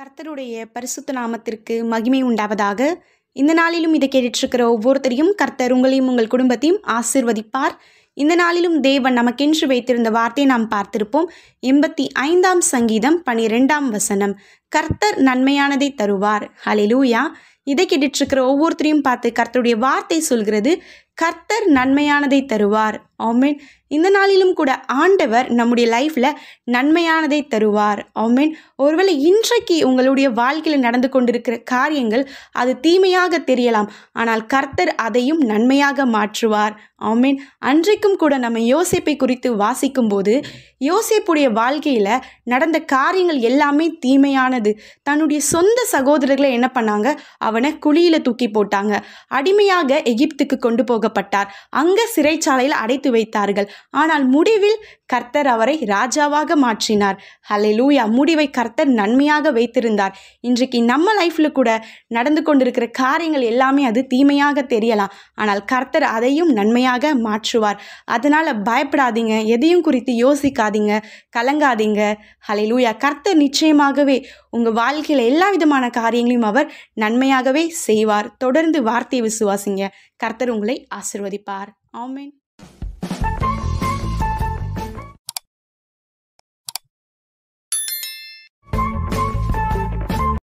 கர்த்தருடைய பரிசுத்த நாமத்திற்கு மகிமை உண்டாவதாக இந்த நாளிலும் இதை கேட்டுட்ருக்கிற ஒவ்வொருத்தரையும் கர்த்தர் உங்களையும் உங்கள் குடும்பத்தையும் ஆசிர்வதிப்பார் இந்த நாளிலும் தேவன் நமக்கென்று வைத்திருந்த வார்த்தையை நாம் பார்த்திருப்போம் எண்பத்தி ஐந்தாம் சங்கீதம் பனிரெண்டாம் வசனம் கர்த்தர் நன்மையானதை தருவார் ஹலிலூயா இதை கேட்டுட்ருக்கிற ஒவ்வொருத்தரையும் பார்த்து கர்த்தருடைய வார்த்தை சொல்கிறது கர்த்தர் நன்மையானதை தருவார் ஆமீன் இந்த நாளிலும் கூட ஆண்டவர் நம்முடைய லைஃப்பில் நன்மையானதை தருவார் ஆமீன் ஒருவேளை இன்றைக்கு உங்களுடைய வாழ்க்கையில் நடந்து கொண்டிருக்கிற காரியங்கள் அது தீமையாக தெரியலாம் ஆனால் கர்த்தர் அதையும் நன்மையாக மாற்றுவார் ஆமீன் அன்றைக்கும் கூட நம்ம யோசிப்பை குறித்து வாசிக்கும்போது யோசிப்புடைய வாழ்க்கையில் நடந்த காரியங்கள் எல்லாமே தீமையானது தன்னுடைய சொந்த சகோதரர்களை என்ன பண்ணாங்க அவனை குழியில் தூக்கி போட்டாங்க அடிமையாக எகிப்துக்கு கொண்டு போக கொண்டுபோகப்பட்டார் அங்க சிறைச்சாலையில் அடைத்து வைத்தார்கள் ஆனால் முடிவில் கர்த்தர் அவரை ராஜாவாக மாற்றினார் லூயா முடிவை கர்த்தர் நன்மையாக வைத்திருந்தார் இன்றைக்கு நம்ம லைஃப்பில் கூட நடந்து கொண்டிருக்கிற காரியங்கள் எல்லாமே அது தீமையாக தெரியலாம் ஆனால் கர்த்தர் அதையும் நன்மையாக மாற்றுவார் அதனால் பயப்படாதீங்க எதையும் குறித்து யோசிக்காதீங்க கலங்காதீங்க ஹலெலூயா கர்த்தர் நிச்சயமாகவே உங்கள் வாழ்க்கையில் எல்லா விதமான காரியங்களையும் அவர் நன்மையாகவே செய்வார் தொடர்ந்து வார்த்தையை விசுவாசிங்க கர்த்தர் உங்களை ஆசிர்வதிப்பார் ஆமீன்